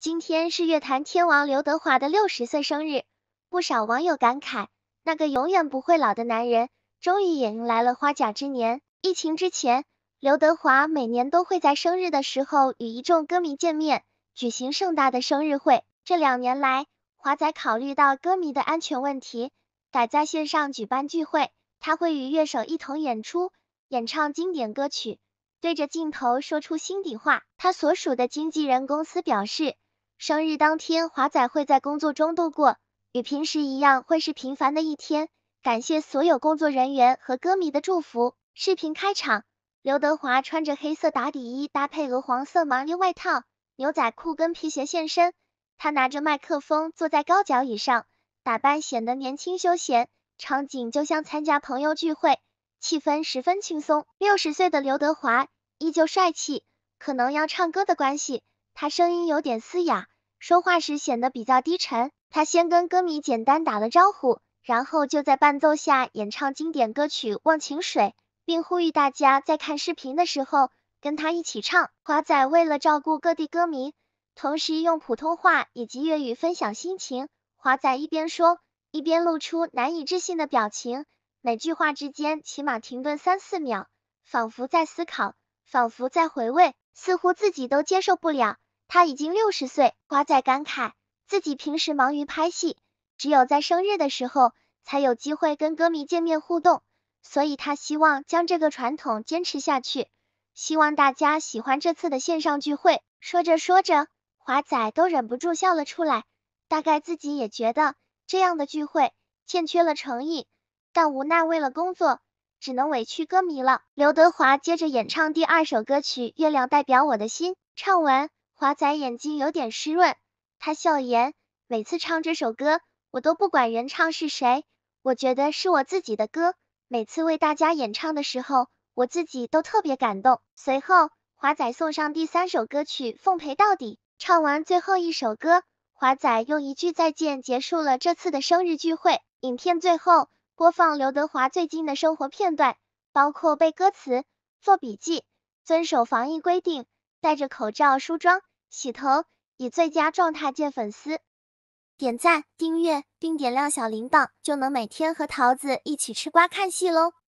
今天是乐坛天王刘德华的六十岁生日，不少网友感慨，那个永远不会老的男人，终于也迎来了花甲之年。疫情之前，刘德华每年都会在生日的时候与一众歌迷见面，举行盛大的生日会。这两年来，华仔考虑到歌迷的安全问题，改在线上举办聚会，他会与乐手一同演出，演唱经典歌曲，对着镜头说出心底话。他所属的经纪人公司表示。生日当天，华仔会在工作中度过，与平时一样，会是平凡的一天。感谢所有工作人员和歌迷的祝福。视频开场，刘德华穿着黑色打底衣，搭配鹅黄色毛呢外套、牛仔裤跟皮鞋现身。他拿着麦克风坐在高脚椅上，打扮显得年轻休闲，场景就像参加朋友聚会，气氛十分轻松。六十岁的刘德华依旧帅气，可能要唱歌的关系。他声音有点嘶哑，说话时显得比较低沉。他先跟歌迷简单打了招呼，然后就在伴奏下演唱经典歌曲《忘情水》，并呼吁大家在看视频的时候跟他一起唱。华仔为了照顾各地歌迷，同时用普通话以及粤语分享心情。华仔一边说，一边露出难以置信的表情，每句话之间起码停顿三四秒，仿佛在思考，仿佛在回味，似乎自己都接受不了。他已经六十岁，华仔感慨自己平时忙于拍戏，只有在生日的时候才有机会跟歌迷见面互动，所以他希望将这个传统坚持下去，希望大家喜欢这次的线上聚会。说着说着，华仔都忍不住笑了出来，大概自己也觉得这样的聚会欠缺了诚意，但无奈为了工作，只能委屈歌迷了。刘德华接着演唱第二首歌曲《月亮代表我的心》，唱完。华仔眼睛有点湿润，他笑言：“每次唱这首歌，我都不管人唱是谁，我觉得是我自己的歌。每次为大家演唱的时候，我自己都特别感动。”随后，华仔送上第三首歌曲《奉陪到底》。唱完最后一首歌，华仔用一句“再见”结束了这次的生日聚会。影片最后播放刘德华最近的生活片段，包括背歌词、做笔记、遵守防疫规定、戴着口罩梳妆。洗头，以最佳状态见粉丝。点赞、订阅并点亮小铃铛，就能每天和桃子一起吃瓜看戏喽！